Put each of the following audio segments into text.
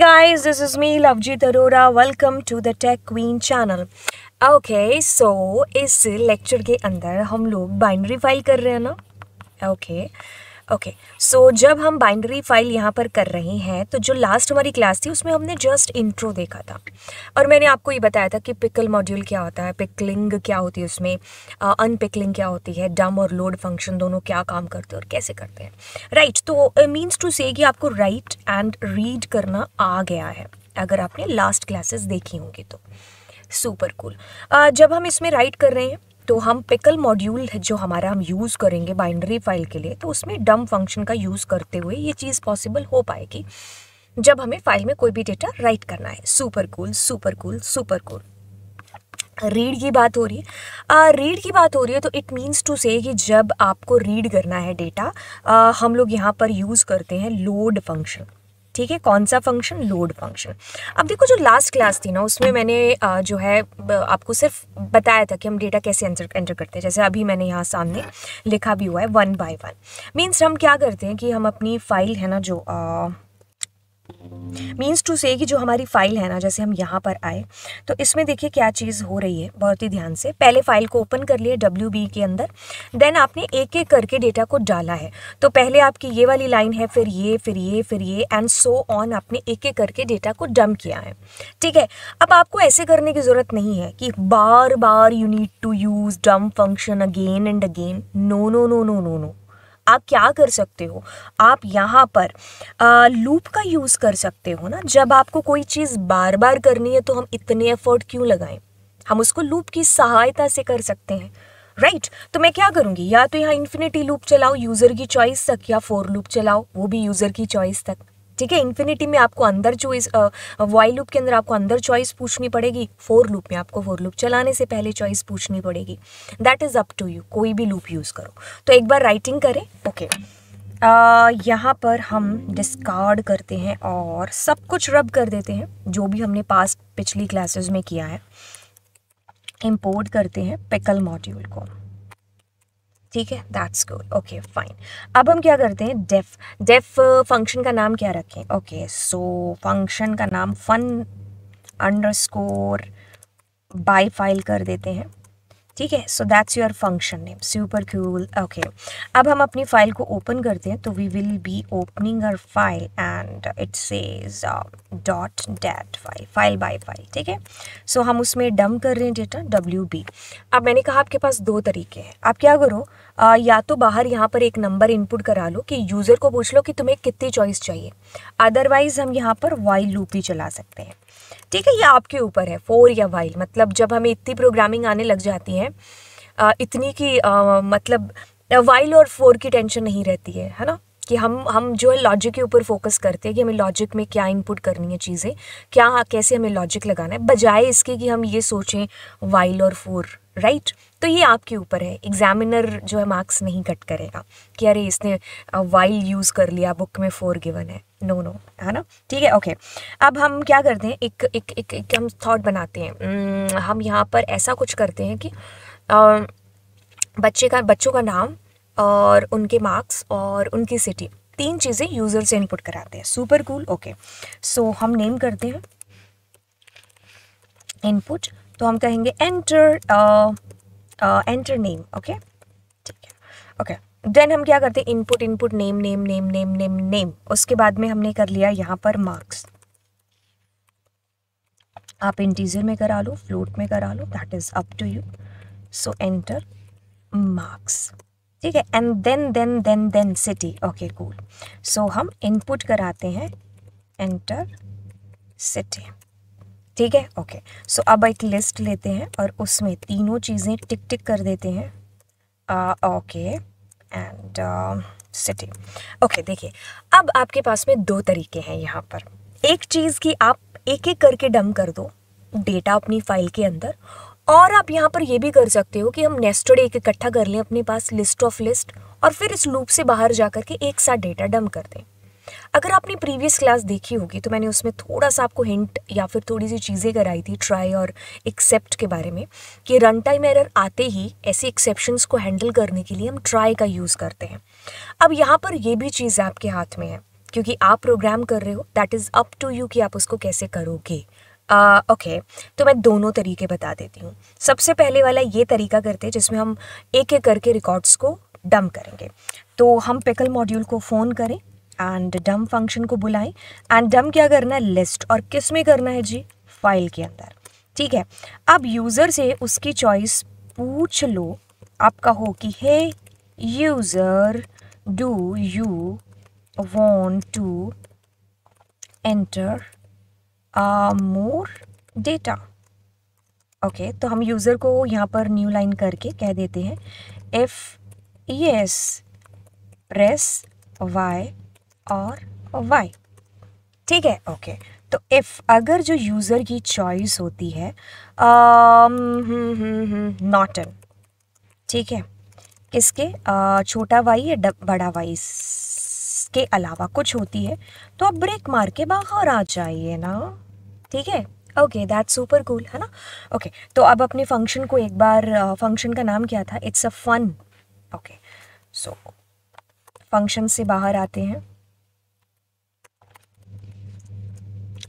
Guys this is me Lovjeet Arora welcome to the tech queen channel okay so इस lecture के अंदर हम लोग बाइनरी फाइल कर रहे हैं ना okay okay. Okay okay, so so जब हम बाइंडरी फाइल यहाँ पर कर रहे हैं तो जो लास्ट हमारी क्लास थी उसमें हमने जस्ट इंट्रो देखा था और मैंने आपको ये बताया था कि पिकल मॉड्यूल क्या होता है पिकलिंग क्या होती है उसमें अनपिकलिंग क्या होती है डम और लोड फंक्शन दोनों क्या काम करते हैं और कैसे करते हैं राइट right, तो मीन्स टू से कि आपको राइट एंड रीड करना आ गया है अगर आपने लास्ट क्लासेस देखी होंगी तो सुपर कूल cool. uh, जब हम इसमें राइट कर रहे हैं तो हम पिकल मॉड्यूल जो हमारा हम यूज़ करेंगे बाइंडरी फाइल के लिए तो उसमें डम फंक्शन का यूज़ करते हुए ये चीज़ पॉसिबल हो पाएगी जब हमें फाइल में कोई भी डेटा राइट करना है super cool super cool super cool read की बात हो रही है रीड uh, की बात हो रही है तो इट मीन्स टू से कि जब आपको रीड करना है डेटा uh, हम लोग यहाँ पर यूज़ करते हैं लोड फंक्शन ठीक है कौन सा फंक्शन लोड फंक्शन अब देखो जो लास्ट क्लास थी ना उसमें मैंने जो है आपको सिर्फ बताया था कि हम डेटा कैसे एंटर एंटर करते हैं जैसे अभी मैंने यहाँ सामने लिखा भी हुआ है वन बाय वन मीन्स हम क्या करते हैं कि हम अपनी फाइल है ना जो मीन्स टू से कि जो हमारी फ़ाइल है ना जैसे हम यहाँ पर आए तो इसमें देखिए क्या चीज़ हो रही है बहुत ही ध्यान से पहले फ़ाइल को ओपन कर लिए डब्ल्यू के अंदर देन आपने एक एक करके डेटा को डाला है तो पहले आपकी ये वाली लाइन है फिर ये फिर ये फिर ये एंड सो ऑन आपने एक एक करके डेटा को डम किया है ठीक है अब आपको ऐसे करने की ज़रूरत नहीं है कि बार बार you need to use them function again and again no no no no no no आप क्या कर सकते हो आप यहाँ पर आ, लूप का यूज़ कर सकते हो ना जब आपको कोई चीज़ बार बार करनी है तो हम इतने एफर्ट क्यों लगाएं हम उसको लूप की सहायता से कर सकते हैं राइट right. तो मैं क्या करूँगी या तो यहाँ इन्फिनिटी लूप चलाओ यूज़र की चॉइस तक या फोर लूप चलाओ वो भी यूज़र की चॉइस तक ठीक है इन्फिनिटी में आपको अंदर चॉइस वाई लूप के अंदर आपको अंदर चॉइस पूछनी पड़ेगी फोर लूप में आपको फोर लूप चलाने से पहले चॉइस पूछनी पड़ेगी that is up to you कोई भी लूप यूज़ करो तो एक बार राइटिंग करें ओके okay. Uh, यहाँ पर हम डिस्कार्ड करते हैं और सब कुछ रब कर देते हैं जो भी हमने पास पिछली क्लासेस में किया है इम्पोर्ट करते हैं पिकल मॉड्यूल को ठीक है दैट्स गुड ओके फाइन अब हम क्या करते हैं डेफ डेफ फंक्शन का नाम क्या रखें ओके सो फंक्शन का नाम fun underscore by file कर देते हैं ठीक है so that's your function name super cool okay अब हम अपनी फाइल को ओपन करते हैं तो we will be opening our file and it says dot dat file file by file ठीक है सो हम उसमें डम कर रहे हैं डेटा डब्ल्यू बी अब मैंने कहा आपके पास दो तरीके हैं आप क्या करो आ, या तो बाहर यहाँ पर एक नंबर इनपुट करा लो कि यूज़र को पूछ लो कि तुम्हें कितनी चॉइस चाहिए अदरवाइज़ हम यहाँ पर वाइल लूप भी चला सकते हैं ठीक है ये आपके ऊपर है फोर या वाइल मतलब जब हमें इतनी प्रोग्रामिंग आने लग जाती है आ, इतनी मतलब, की आ, मतलब वाइल और फोर की टेंशन नहीं रहती है है ना कि हम हम जो है लॉजिक के ऊपर फोकस करते हैं कि हमें लॉजिक में क्या इनपुट करनी है चीज़ें क्या कैसे हमें लॉजिक लगाना है बजाय इसके कि हम ये सोचें वाइल और फोर राइट right? तो ये आपके ऊपर है एग्जामिनर जो है मार्क्स नहीं कट करेगा कि अरे इसने वाइल यूज़ कर लिया बुक में फोर गिवन है नो नो है ना ठीक है ओके अब हम क्या करते हैं एक एक एक, एक हम थॉट बनाते हैं हम यहाँ पर ऐसा कुछ करते हैं कि आ, बच्चे का बच्चों का नाम और उनके मार्क्स और उनकी सिटी तीन चीज़ें यूज़र से इनपुट कराते हैं सुपर कूल ओके सो हम नेम करते हैं इनपुट तो हम कहेंगे एंटर एंटर नेम ओके ठीक है ओके देन हम क्या करते हैं input input name name name name name name उसके बाद में हमने कर लिया यहाँ पर मार्क्स आप इंटीजर में करा लो फ्लोट में करा लो that is up to you so enter marks ठीक है and then then then then city okay cool so हम इनपुट कराते हैं एंटर सिटी ठीक है ओके सो अब एक लिस्ट लेते हैं और उसमें तीनों चीज़ें टिक टिक कर देते हैं ओके एंड सिटी ओके देखिए अब आपके पास में दो तरीके हैं यहाँ पर एक चीज़ की आप एक एक करके डम कर दो डेटा अपनी फाइल के अंदर और आप यहाँ पर यह भी कर सकते हो कि हम नेस्टेड एक इकट्ठा कर लें अपने पास लिस्ट ऑफ लिस्ट और फिर इस लूप से बाहर जा करके के एक साथ डेटा डम कर दें अगर आपने प्रीवियस क्लास देखी होगी तो मैंने उसमें थोड़ा सा आपको हिंट या फिर थोड़ी सी चीज़ें कराई थी ट्राई और एक्सेप्ट के बारे में कि रन टाइम एरर आते ही ऐसे एक्सेप्शंस को हैंडल करने के लिए हम ट्राई का यूज़ करते हैं अब यहाँ पर ये भी चीज़ आपके हाथ में है क्योंकि आप प्रोग्राम कर रहे हो that is up to you कि आप उसको कैसे करोगे ओके uh, okay. तो मैं दोनों तरीके बता देती हूँ सबसे पहले वाला ये तरीका करते हैं जिसमें हम एक एक करके रिकॉर्ड्स को डम करेंगे तो हम पिकल मॉड्यूल को फ़ोन करें एंड डम फंक्शन को बुलाएं एंड डम क्या करना है लिस्ट और किस में करना है जी फाइल के अंदर ठीक है अब यूज़र से उसकी चॉइस पूछ लो आप कहो कि hey user do you want to enter more data okay तो हम यूज़र को यहाँ पर न्यू लाइन करके कह देते हैं इफ़ यस प्रेस वाई और वाई ठीक है ओके तो इफ़ अगर जो यूज़र की चॉइस होती है not um, N hmm, hmm, hmm, ठीक है किसके छोटा वाई या बड़ा वाई के अलावा कुछ होती है तो आप ब्रेक मार के बाहर आ जाइए ना ठीक है ओके दैट्स सुपर कूल है ना ओके okay, तो अब अपने फंक्शन को एक बार फंक्शन का नाम क्या था it's a fun okay so function से बाहर आते हैं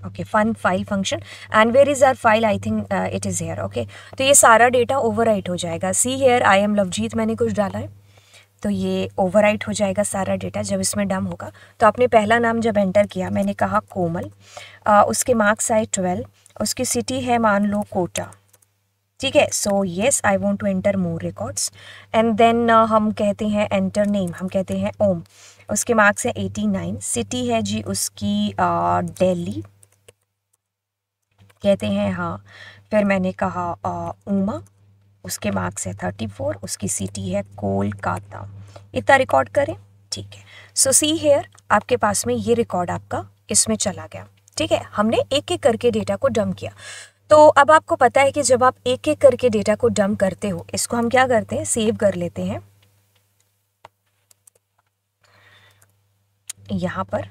okay fun file function and where is our file I think it is here okay तो ये सारा डेटा ओवर हो जाएगा see here I am Lovejeet मैंने कुछ डाला है तो ये ओवर हो जाएगा सारा डेटा जब इसमें डम होगा तो आपने पहला नाम जब एंटर किया मैंने कहा कोमल आ, uh, उसके मार्क्स आए ट्वेल्व उसकी सिटी है मान लो कोटा ठीक है so yes I want to enter more records and then हम कहते हैं एंटर नेम हम कहते हैं ओम उसके मार्क्स हैं एटी नाइन सिटी है जी उसकी दिल्ली uh, कहते हैं हाँ फिर मैंने कहा उमा उसके मार्क्स है थर्टी फोर उसकी सिटी है कोलकाता इतना रिकॉर्ड करें ठीक है सो सी हेयर आपके पास में ये रिकॉर्ड आपका इसमें चला गया ठीक है हमने एक एक करके डेटा को डम किया तो अब आपको पता है कि जब आप एक एक करके डेटा को डम करते हो इसको हम क्या करते हैं सेव कर लेते हैं यहाँ पर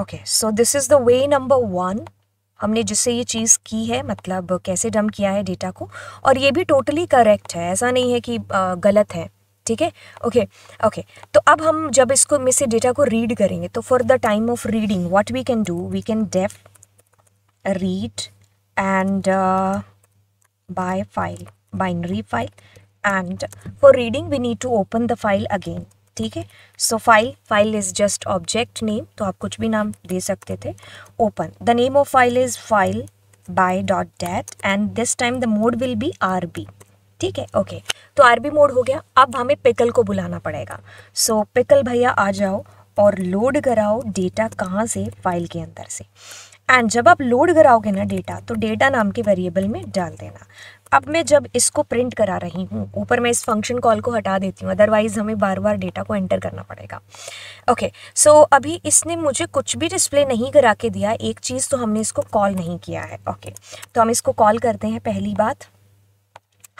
okay so this is the way number one हमने जिससे ये चीज़ की है मतलब कैसे डम किया है डेटा को और ये भी टोटली करेक्ट है ऐसा नहीं है कि आ, गलत है ठीक है ओके ओके तो अब हम जब इसको में से डेटा को रीड करेंगे तो for the time of reading what we can do we can def read and by file binary file and for reading we need to open the file again ठीक है so file file is just object name तो आप कुछ भी नाम दे सकते थे open the name of file is file by dot dat and this time the mode will be R B ठीक है ओके तो आर बी मोड हो गया अब हमें पिकल को बुलाना पड़ेगा सो पिकल भैया आ जाओ और लोड कराओ डेटा कहाँ से फाइल के अंदर से एंड जब आप लोड कराओगे ना डेटा तो डेटा नाम के वेरिएबल में डाल देना अब मैं जब इसको प्रिंट करा रही हूँ ऊपर मैं इस फंक्शन कॉल को हटा देती हूँ अदरवाइज़ हमें बार बार डेटा को एंटर करना पड़ेगा ओके okay, सो so अभी इसने मुझे कुछ भी डिस्प्ले नहीं करा के दिया एक चीज़ तो हमने इसको कॉल नहीं किया है ओके okay, तो हम इसको कॉल करते हैं पहली बात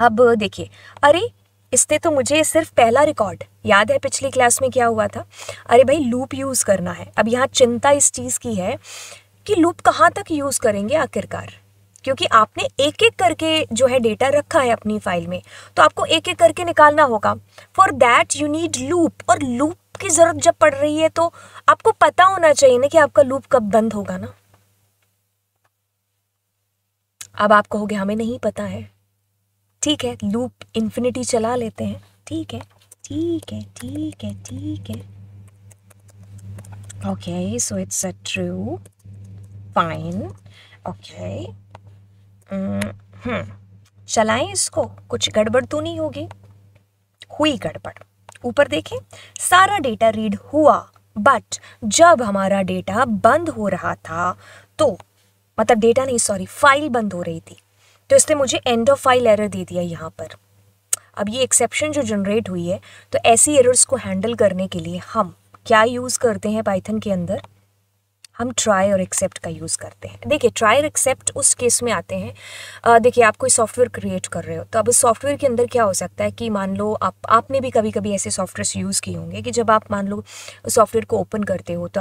अब देखिए अरे इसने तो मुझे सिर्फ पहला रिकॉर्ड याद है पिछली क्लास में क्या हुआ था अरे भाई लूप यूज़ करना है अब यहाँ चिंता इस चीज़ की है कि लूप कहाँ तक यूज़ करेंगे आखिरकार क्योंकि आपने एक एक करके जो है डेटा रखा है अपनी फाइल में तो आपको एक एक करके निकालना होगा for that you need loop और लूप की ज़रूरत जब पड़ रही है तो आपको पता होना चाहिए ना कि आपका लूप कब बंद होगा ना अब आप कहोगे हमें नहीं पता है ठीक है लूप इन्फिनिटी चला लेते हैं ठीक है ठीक है ठीक है ठीक है okay so it's a true fine okay चलाएं हम्म, इसको कुछ गड़बड़ तो नहीं होगी हुई गड़बड़ ऊपर देखें सारा डेटा रीड हुआ बट जब हमारा डेटा बंद हो रहा था तो मतलब डेटा नहीं सॉरी फाइल बंद हो रही थी तो इसने मुझे एंड ऑफ फाइल एरर दे दिया यहाँ पर अब ये एक्सेप्शन जो जनरेट हुई है तो ऐसी एरर्स को हैंडल करने के लिए हम क्या यूज़ करते हैं पाइथन के अंदर हम ट्राई और एक्सेप्ट का यूज़ करते हैं देखिए ट्राई और एक्सेप्ट उस केस में आते हैं देखिए आप कोई सॉफ्टवेयर क्रिएट कर रहे हो तो अब उस सॉफ्टवेयर के अंदर क्या हो सकता है कि मान लो आप आपने भी कभी कभी ऐसे सॉफ्टवेयर यूज़ किए होंगे कि जब आप मान लो सॉफ्टवेयर को ओपन करते हो तो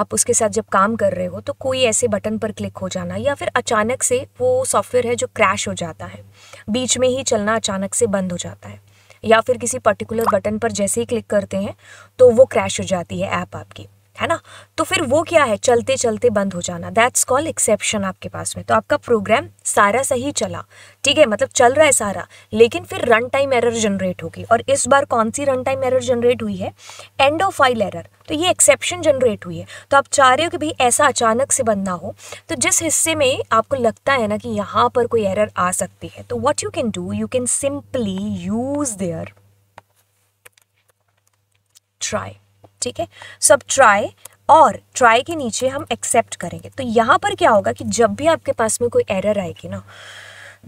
आप उसके साथ जब काम कर रहे हो तो कोई ऐसे बटन पर क्लिक हो जाना या फिर अचानक से वो सॉफ्टवेयर है जो क्रैश हो जाता है बीच में ही चलना अचानक से बंद हो जाता है या फिर किसी पर्टिकुलर बटन पर जैसे ही क्लिक करते हैं तो वो क्रैश हो जाती है ऐप आपकी है ना तो फिर वो क्या है चलते चलते बंद हो जाना दैट्स कॉल एक्सेप्शन आपके पास में तो आपका प्रोग्राम सारा सही चला ठीक है मतलब चल रहा है सारा लेकिन फिर रन टाइम एरर जनरेट होगी और इस बार कौन सी रन टाइम एरर जनरेट हुई है एंड ऑफ फाइल एरर तो ये एक्सेप्शन जनरेट हुई है तो आप चाह रहे हो कि भाई ऐसा अचानक से बंद ना हो तो जिस हिस्से में आपको लगता है ना कि यहाँ पर कोई एरर आ सकती है तो what you can do you can simply use there try ठीक है सब ट्राई और ट्राई के नीचे हम एक्सेप्ट करेंगे तो यहाँ पर क्या होगा कि जब भी आपके पास में कोई एरर आएगी ना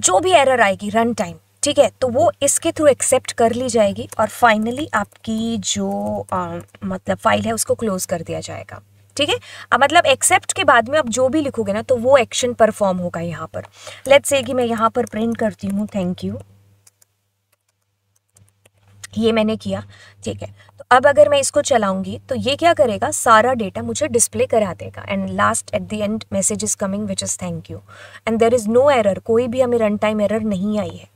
जो भी एरर आएगी रन टाइम ठीक है तो वो इसके थ्रू एक्सेप्ट कर ली जाएगी और फाइनली आपकी जो आ, मतलब फाइल है उसको क्लोज कर दिया जाएगा ठीक है अब मतलब एक्सेप्ट के बाद में आप जो भी लिखोगे ना तो वो एक्शन परफॉर्म होगा यहाँ पर लेट से कि मैं यहाँ पर प्रिंट करती हूँ थैंक यू ये मैंने किया ठीक है अब अगर मैं इसको चलाऊंगी तो ये क्या करेगा सारा डेटा मुझे डिस्प्ले करा देगा and last at the end message is coming which is thank you and there is no error कोई भी हमें रन टाइम एरर नहीं आई है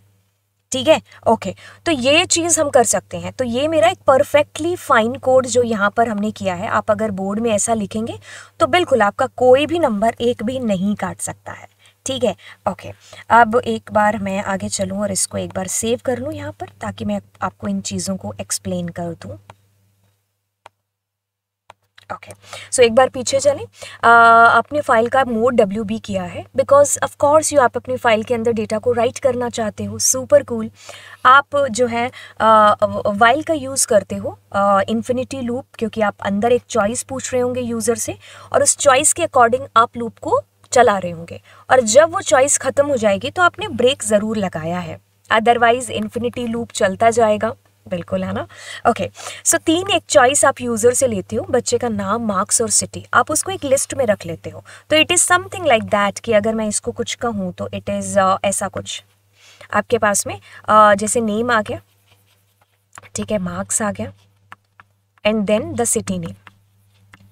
ठीक है ओके तो ये चीज़ हम कर सकते हैं तो ये मेरा एक परफेक्टली फाइन कोड जो यहाँ पर हमने किया है आप अगर बोर्ड में ऐसा लिखेंगे तो बिल्कुल आपका कोई भी नंबर एक भी नहीं काट सकता है ठीक है ओके अब एक बार मैं आगे चलूँ और इसको एक बार सेव कर लूँ यहाँ पर ताकि मैं आपको इन चीज़ों को एक्सप्लेन कर दूँ ओके सो एक बार पीछे चलें आपने फ़ाइल का मोड डब्ल्यू बी किया है बिकॉज ऑफकोर्स यू आप अपनी फ़ाइल के अंदर डेटा को राइट करना चाहते हो सुपर कूल cool. आप जो है वाइल का यूज़ करते हो इन्फिनिटी लूप क्योंकि आप अंदर एक चॉइस पूछ रहे होंगे यूज़र से और उस चॉइस के अकॉर्डिंग आप लूप को चला रहे होंगे और जब वो चॉइस ख़त्म हो जाएगी तो आपने ब्रेक ज़रूर लगाया है अदरवाइज़ इन्फिनिटी लूप चलता जाएगा बिल्कुल है ना ओके okay. सो so, तीन एक चॉइस आप यूज़र से लेते हो बच्चे का नाम मार्क्स और सिटी आप उसको एक लिस्ट में रख लेते हो तो it is something like that कि अगर मैं इसको कुछ कहूँ तो इट इज़ uh, ऐसा कुछ आपके पास में uh, जैसे नेम आ गया ठीक है मार्क्स आ गया and then the city name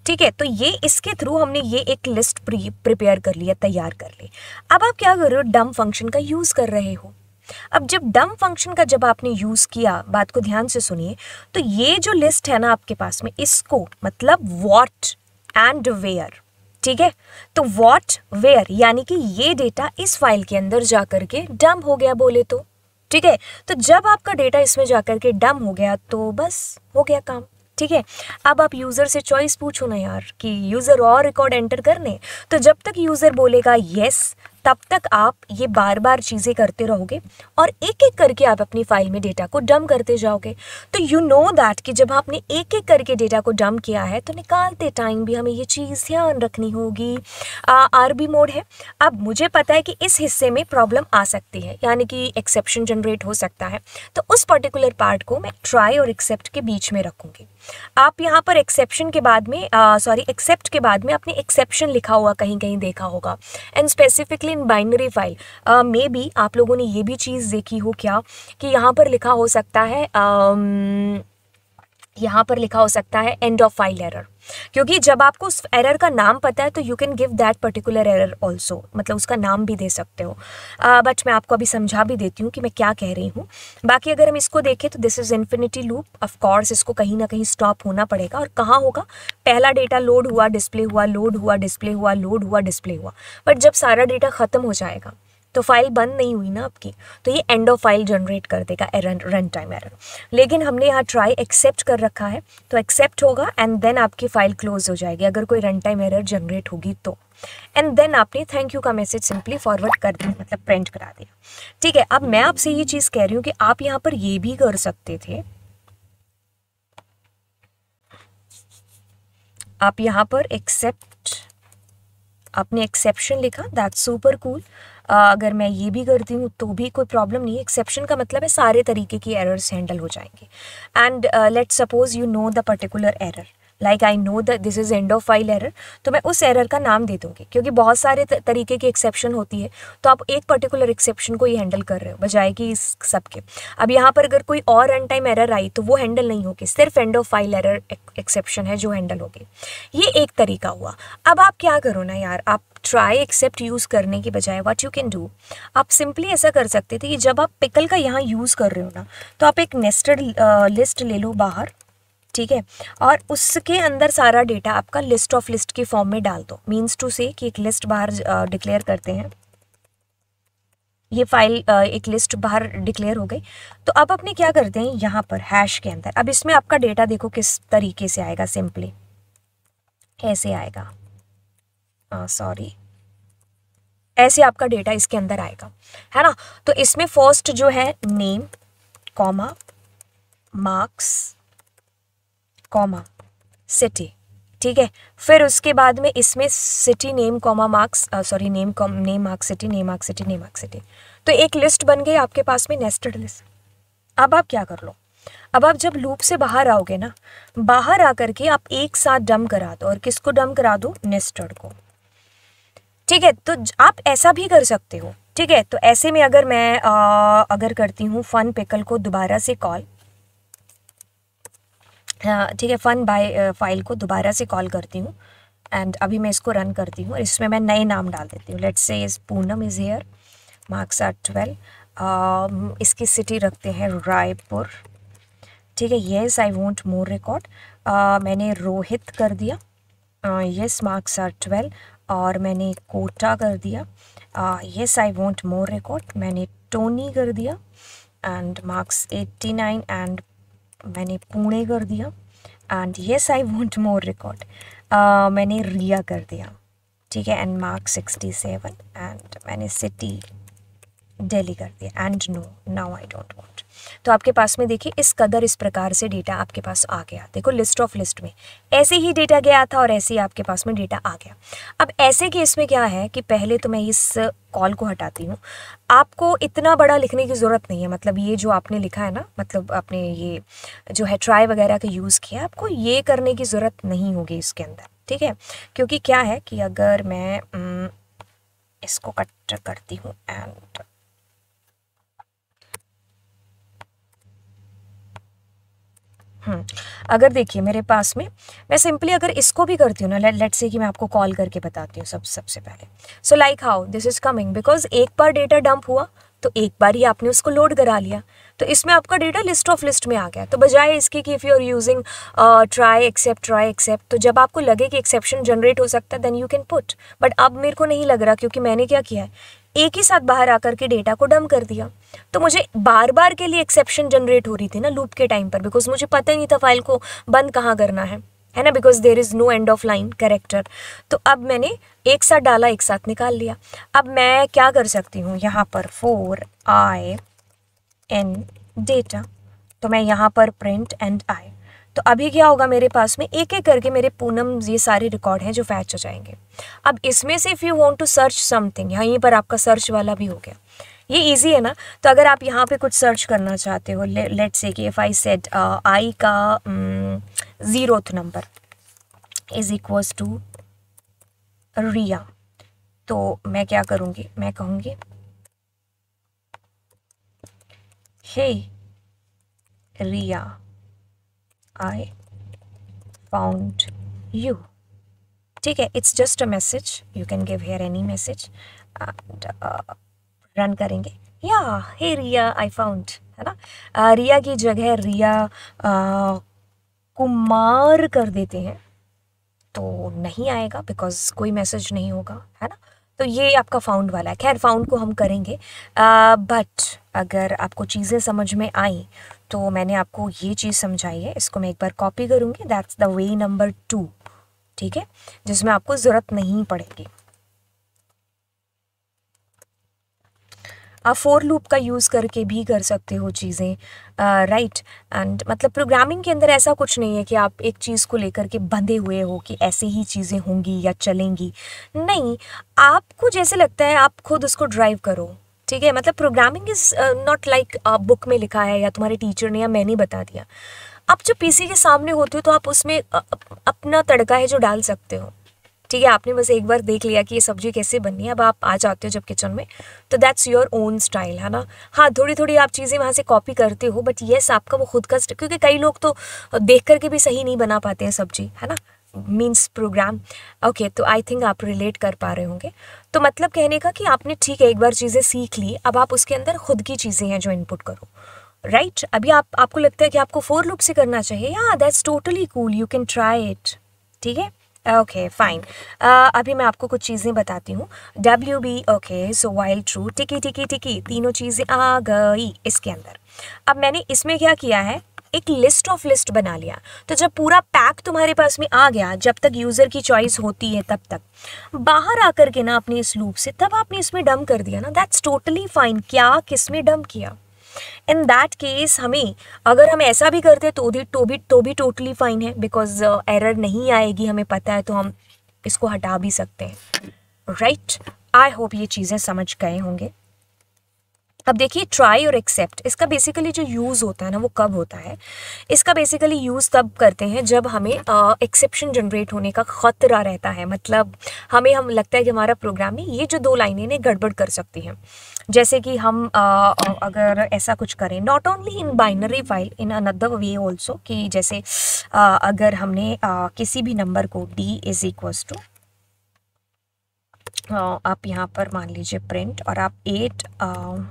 ठीक है तो ये इसके थ्रू हमने ये एक लिस्ट प्रिपेयर कर लिया तैयार कर ली अब आप क्या कर रहे हो डम फंक्शन का यूज़ कर रहे हो अब जब डम फंक्शन का जब आपने यूज़ किया बात को ध्यान से सुनिए तो ये जो लिस्ट है ना आपके पास में इसको मतलब वॉट एंड वेयर ठीक है तो वॉट वेयर यानी कि ये डेटा इस फाइल के अंदर जा करके डम हो गया बोले तो ठीक है तो जब आपका डेटा इसमें जा करके डम हो गया तो बस हो गया काम ठीक है अब आप यूज़र से चॉइस पूछो ना यार कि यूज़र और रिकॉर्ड एंटर करने तो जब तक यूज़र बोलेगा यस तब तक आप ये बार बार चीज़ें करते रहोगे और एक एक करके आप अपनी फाइल में डेटा को डम करते जाओगे तो यू नो दैट कि जब आपने एक एक करके डेटा को डम किया है तो निकालते टाइम भी हमें ये चीज़ ध्यान रखनी होगी आर बी मोड है अब मुझे पता है कि इस हिस्से में प्रॉब्लम आ सकती है यानी कि एक्सेप्शन जनरेट हो सकता है तो उस पर्टिकुलर पार्ट को मैं ट्राई और एक्सेप्ट के बीच में रखूँगी आप यहाँ पर एक्सेप्शन के बाद में सॉरी uh, एक्सेप्ट के बाद में आपने एक्सेप्शन लिखा हुआ कहीं कहीं देखा होगा and specifically in binary file maybe आप लोगों ने ये भी चीज़ देखी हो क्या कि यहाँ पर लिखा हो सकता है um, यहाँ पर लिखा हो सकता है एंड ऑफ फाइल एरर क्योंकि जब आपको उस एरर का नाम पता है तो you can give that particular error also मतलब उसका नाम भी दे सकते हो बट uh, मैं आपको अभी समझा भी देती हूँ कि मैं क्या कह रही हूँ बाकी अगर हम इसको देखें तो this is infinity loop of course इसको कहीं ना कहीं स्टॉप होना पड़ेगा और कहाँ होगा पहला डेटा लोड हुआ डिस्प्ले हुआ लोड हुआ डिस्प्ले हुआ लोड हुआ डिस्प्ले हुआ बट जब सारा डेटा ख़त्म हो जाएगा तो फाइल बंद नहीं हुई ना आपकी तो ये एंड ऑफ फाइल जनरेट कर देगा एरर रन टाइम एरर लेकिन हमने यहाँ ट्राई एक्सेप्ट कर रखा है तो एक्सेप्ट होगा एंड देन आपकी फाइल क्लोज हो जाएगी अगर कोई रन टाइम एरर जनरेट होगी तो एंड देन आपने थैंक यू का मैसेज सिंपली फॉरवर्ड कर दिया मतलब प्रिंट करा दिया ठीक है अब मैं आपसे ये चीज़ कह रही हूँ कि आप यहाँ पर ये भी कर सकते थे आप यहाँ पर एक्सेप्ट आपने एक्सेप्शन लिखा दैट सुपर कूल अगर मैं ये भी करती हूँ तो भी कोई प्रॉब्लम नहीं है एक्सेप्शन का मतलब है सारे तरीके की एरर्स हैंडल हो जाएंगे and let suppose you know the particular error like I know that this is end of file error तो मैं उस एरर का नाम दे दूँगी क्योंकि बहुत सारे तरीके की एक्सेप्शन होती है तो आप एक पर्टिकुलर एक्सेप्शन को ही हैंडल कर रहे हो बजाय कि इस सब के अब यहाँ पर अगर कोई और एंड टाइम एरर आई तो वो हैंडल नहीं होगी सिर्फ end of file error exception है जो हैंडल होगी ये एक तरीका हुआ अब आप क्या करो ना यार आप ट्राई एक्सेप्ट यूज़ करने के बजाय वाट यू कैन डू आप सिंपली ऐसा कर सकते थे कि जब आप पिकल का यहाँ यूज़ कर रहे हो ना तो आप एक नेस्टेड लिस्ट uh, ले लो बाहर ठीक है और उसके अंदर सारा डेटा आपका लिस्ट ऑफ लिस्ट के फॉर्म में डाल दो मीन्स टू से कि एक लिस्ट बाहर डिक्लेयर करते हैं ये फाइल एक लिस्ट बाहर डिक्लेयर हो गई तो अब अपने क्या करते हैं यहाँ पर हैश के अंदर अब इसमें आपका डेटा देखो किस तरीके से आएगा सिंपली ऐसे आएगा सॉरी ऐसे आपका डेटा इसके अंदर आएगा है ना तो इसमें फर्स्ट जो है name comma marks comma city ठीक है फिर उसके बाद में इसमें city name comma marks sorry name comma name mark city name mark city name mark city तो एक लिस्ट बन गई आपके पास में नेस्टेड लिस्ट अब आप क्या कर लो अब आप जब लूप से बाहर आओगे ना बाहर आकर के आप एक साथ डम करा दो और किसको डम करा दो नेस्टेड को ठीक है तो आप ऐसा भी कर सकते हो ठीक है तो ऐसे में अगर मैं आ, अगर करती हूँ फन पिकल को दोबारा से कॉल हाँ, ठीक है फ़न बाय फाइल को दोबारा से कॉल करती हूँ एंड अभी मैं इसको रन करती हूँ इसमें मैं नए नाम डाल देती हूँ लेट्स से इस Poonam is here marks are twelve इसकी सिटी रखते हैं रायपुर ठीक है yes I want more record मैंने रोहित कर दिया येस मार्क्स आर ट्वेल्व और मैंने कोटा कर दिया yes I want more record मैंने टोनी कर दिया and marks eighty nine and मैंने पुणे कर दिया and yes I want more record मैंने रिया कर दिया ठीक है and mark sixty seven and मैंने सिटी डेली कर दिया and no now I don't want तो आपके पास में देखिए इस कदर इस प्रकार से डेटा आपके पास आ गया देखो लिस्ट ऑफ लिस्ट में ऐसे ही डेटा गया था और ऐसे ही आपके पास में डेटा आ गया अब ऐसे केस में क्या है कि पहले तो मैं इस कॉल को हटाती हूँ आपको इतना बड़ा लिखने की ज़रूरत नहीं है मतलब ये जो आपने लिखा है ना मतलब आपने ये जो है ट्राई वगैरह का यूज़ किया आपको ये करने की ज़रूरत नहीं होगी इसके अंदर ठीक है क्योंकि क्या है कि अगर मैं हम्म, इसको कट करती हूँ एंड हम्म, अगर देखिए मेरे पास में मैं सिंपली अगर इसको भी करती हूँ ना लेट लेट से कि मैं आपको कॉल करके बताती हूँ सब सबसे पहले so like how this is coming because एक बार डेटा डंप हुआ तो एक बार ही आपने उसको लोड करा लिया तो इसमें आपका डेटा लिस्ट ऑफ लिस्ट में आ गया तो बजाय इसके कि if you are using try except try except तो जब आपको लगे कि एक्सेप्शन जनरेट हो सकता है then you can put but अब मेरे को नहीं लग रहा क्योंकि मैंने क्या किया है एक ही साथ बाहर आकर के डेटा को डम कर दिया तो मुझे बार बार के लिए एक्सेप्शन जनरेट हो रही थी ना लूप के टाइम पर बिकॉज मुझे पता ही नहीं था फाइल को बंद कहाँ करना है है ना because there is no end of line character तो अब मैंने एक साथ डाला एक साथ निकाल लिया अब मैं क्या कर सकती हूँ यहाँ पर फोर आई एन डेटा तो मैं यहाँ पर प्रिंट एंड आई तो अभी क्या होगा मेरे पास में एक एक करके मेरे पूनम ये सारे रिकॉर्ड हैं जो फैच हो जाएंगे अब इसमें से if you want to search something यहीं पर आपका सर्च वाला भी हो गया ये इजी है ना तो अगर आप यहाँ पे कुछ सर्च करना चाहते हो लेट से कि इफ़ आई सेट आई का zeroth number is equals to Riya तो मैं क्या करूँगी मैं कहूँगी हे रिया आई फाउंड यू ठीक है it's just a message you can give here any message and run करेंगे या हे रिया आई फाउंड है ना uh, रिया की जगह रिया uh, कुमार कर देते हैं तो नहीं आएगा बिकॉज कोई मैसेज नहीं होगा है ना तो ये आपका फाउंड वाला है खैर फाउंड को हम करेंगे बट uh, अगर आपको चीज़ें समझ में आई तो मैंने आपको ये चीज़ समझाई है इसको मैं एक बार कॉपी करूँगी that's the way number two ठीक है जिसमें आपको ज़रूरत नहीं पड़ेगी आप फोर लूप का यूज़ करके भी कर सकते हो चीज़ें राइट एंड मतलब प्रोग्रामिंग के अंदर ऐसा कुछ नहीं है कि आप एक चीज़ को लेकर के बंधे हुए हो कि ऐसे ही चीज़ें होंगी या चलेंगी नहीं आपको जैसे लगता है आप खुद उसको ड्राइव करो ठीक है मतलब प्रोग्रामिंग इज़ नॉट लाइक आप बुक में लिखा है या तुम्हारे टीचर ने या मैंने बता दिया आप जब पीसी के सामने होते हो तो आप उसमें अपना तड़का है जो डाल सकते हो ठीक है आपने बस एक बार देख लिया कि ये सब्जी कैसे बननी है अब आप आ जाते हो जब किचन में तो दैट्स योर ओन स्टाइल है ना हाँ थोड़ी थोड़ी आप चीज़ें वहाँ से कॉपी करते हो बट येस आपका वो खुद का क्योंकि कई लोग तो देख करके भी सही नहीं बना पाते हैं सब्जी है ना मीन्स प्रोग्राम ओके तो आई थिंक आप रिलेट कर पा रहे होंगे तो मतलब कहने का कि आपने ठीक है एक बार चीज़ें सीख ली अब आप उसके अंदर खुद की चीज़ें हैं जो इनपुट करो राइट right? अभी आप आपको लगता है कि आपको फोर लूप से करना चाहिए या that's totally cool you can try it ठीक है ओके फाइन uh, अभी मैं आपको कुछ चीज़ें बताती हूँ W B okay so while true टिकी टिकी टिकी तीनों चीज़ें आ गई इसके अंदर अब मैंने इसमें क्या किया है एक लिस्ट ऑफ लिस्ट बना लिया तो जब पूरा पैक तुम्हारे पास में आ गया जब तक यूज़र की चॉइस होती है तब तक बाहर आकर के ना अपने इस लूप से तब आपने इसमें डम कर दिया ना दैट्स टोटली फाइन क्या किस में डम किया इन दैट केस हमें अगर हम ऐसा भी करते तो भी तो भी तो भी टोटली फाइन है बिकॉज एरर uh, नहीं आएगी हमें पता है तो हम इसको हटा भी सकते हैं राइट आई होप ये चीज़ें समझ गए होंगे अब देखिए ट्राई और एक्सेप्ट इसका बेसिकली जो यूज़ होता है ना वो कब होता है इसका बेसिकली यूज़ तब करते हैं जब हमें एक्सेप्शन जनरेट होने का खतरा रहता है मतलब हमें हम लगता है कि हमारा प्रोग्राम में ये जो दो लाइनें ने गड़बड़ कर सकती हैं जैसे कि हम आ, अगर ऐसा कुछ करें not only in binary file in another way also कि जैसे आ, अगर हमने आ, किसी भी नंबर को डी इज़ इक्वल्स टू आप यहाँ पर मान लीजिए प्रिंट और आप एट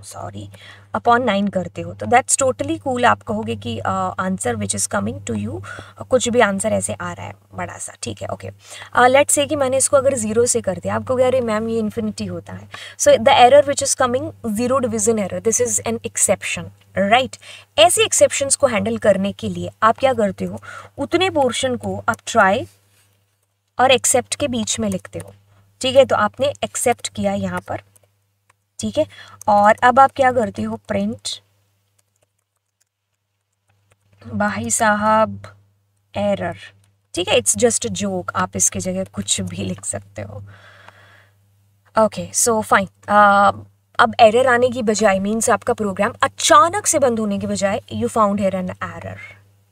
सॉरी अपॉन नाइन करते हो तो दैट्स टोटली कूल आप कहोगे कि answer which is coming to you कुछ भी आंसर ऐसे आ रहा है बड़ा सा ठीक है ओके लेट्स से कि मैंने इसको अगर ज़ीरो से कर दिया आप कहोगे अरे मैम ये इन्फिनिटी होता है so the error which is coming zero division error this is an exception right ऐसे एक्सेप्शन को हैंडल करने के लिए आप क्या करते हो उतने पोर्शन को आप ट्राई और एक्सेप्ट के बीच में लिखते हो ठीक है तो आपने एक्सेप्ट किया यहाँ पर ठीक है और अब आप क्या करते हो प्रिंट भाई साहब एरर ठीक है इट्स जस्ट जोक आप इसकी जगह कुछ भी लिख सकते हो ओके सो फाइन अब एरर आने की बजाय मीन्स आपका प्रोग्राम अचानक से बंद होने के बजाय you found here an error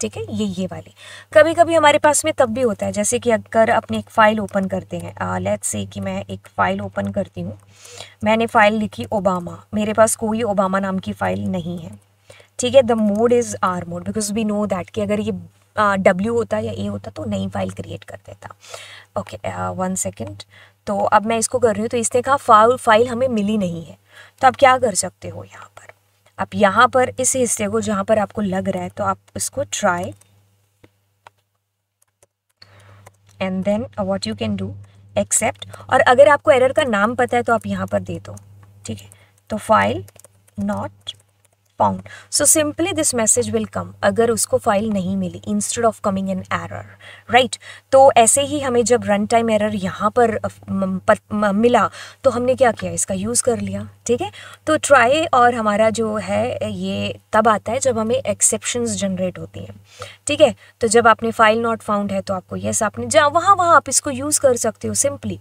ठीक है ये ये वाली कभी कभी हमारे पास में तब भी होता है जैसे कि अगर अपनी एक फ़ाइल ओपन करते हैं लेट से कि मैं एक फ़ाइल ओपन करती हूँ मैंने फ़ाइल लिखी ओबामा मेरे पास कोई ओबामा नाम की फ़ाइल नहीं है ठीक है the mode is R mode because we know that कि अगर ये डब्ल्यू uh, होता या ए होता तो नई फाइल क्रिएट कर देता ओके वन सेकेंड तो अब मैं इसको कर रही हूँ तो इसने कहा फाइल फाइल हमें मिली नहीं है तो आप क्या कर सकते हो यहाँ पर आप यहाँ पर इस हिस्से को जहाँ पर आपको लग रहा है तो आप इसको try and then what you can do except और अगर आपको एरर का नाम पता है तो आप यहाँ पर दे दो ठीक है तो file not found So simply this message will come अगर उसको फाइल नहीं मिली instead of coming an error, right? तो ऐसे ही हमें जब रन टाइम एरर यहाँ पर मिला तो हमने क्या किया इसका यूज़ कर लिया ठीक है तो ट्राई और हमारा जो है ये तब आता है जब हमें एक्सेप्शन जनरेट होती हैं ठीक है तो जब आपने फाइल नॉट फाउंड है तो आपको येस आपने जहाँ वहाँ वहाँ आप इसको यूज़ कर सकते हो सिंपली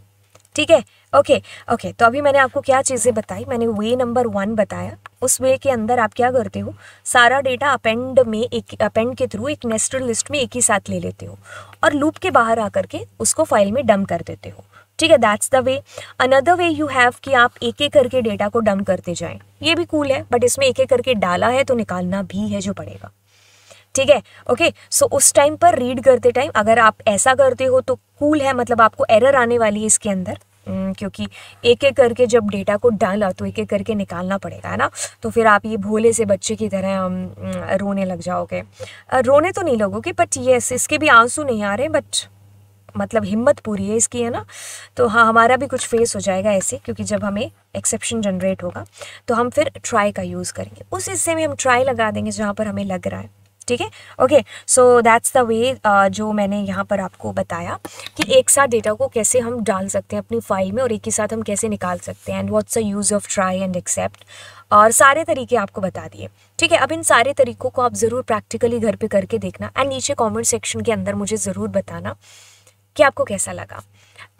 ठीक है ओके ओके तो अभी मैंने आपको क्या चीज़ें बताई मैंने वे नंबर वन बताया उस वे के अंदर आप क्या करते हो सारा डेटा अपेंड में एक अपेंड के थ्रू एक नेस्टेड लिस्ट में एक ही साथ ले लेते हो और लूप के बाहर आकर के उसको फाइल में डम कर देते हो ठीक है that's the way another way you have कि आप एक एक करके डेटा को डम करते जाएं ये भी कूल है बट इसमें एक एक करके डाला है तो निकालना भी है जो पड़ेगा ठीक है ओके सो उस टाइम पर रीड करते टाइम अगर आप ऐसा करते हो तो कूल है मतलब आपको एरर आने वाली है इसके अंदर हम्म, क्योंकि एक एक करके जब डेटा को डाला तो एक एक करके निकालना पड़ेगा है ना तो फिर आप ये भोले से बच्चे की तरह रोने लग जाओगे रोने तो नहीं लगोगे बट येस इसके भी आंसू नहीं आ रहे बट मतलब हिम्मत पूरी है इसकी है ना तो हाँ हमारा भी कुछ फेस हो जाएगा ऐसे क्योंकि जब हमें एक्सेप्शन जनरेट होगा तो हम फिर ट्राई का यूज़ करेंगे उस हिस्से में हम ट्राई लगा देंगे जहाँ पर हमें लग रहा है ठीक है okay so that's the way जो मैंने यहाँ पर आपको बताया कि एक साथ डेटा को कैसे हम डाल सकते हैं अपनी फाइल में और एक ही साथ हम कैसे निकाल सकते हैं and what's the use of try and except और सारे तरीके आपको बता दिए ठीक है अब इन सारे तरीकों को आप ज़रूर प्रैक्टिकली घर पे करके देखना एंड नीचे कमेंट सेक्शन के अंदर मुझे ज़रूर बताना कि आपको कैसा लगा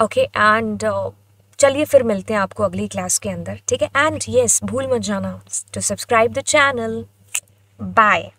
ओके एंड uh, चलिए फिर मिलते हैं आपको अगली क्लास के अंदर ठीक है एंड येस भूल मत जाना to subscribe the channel bye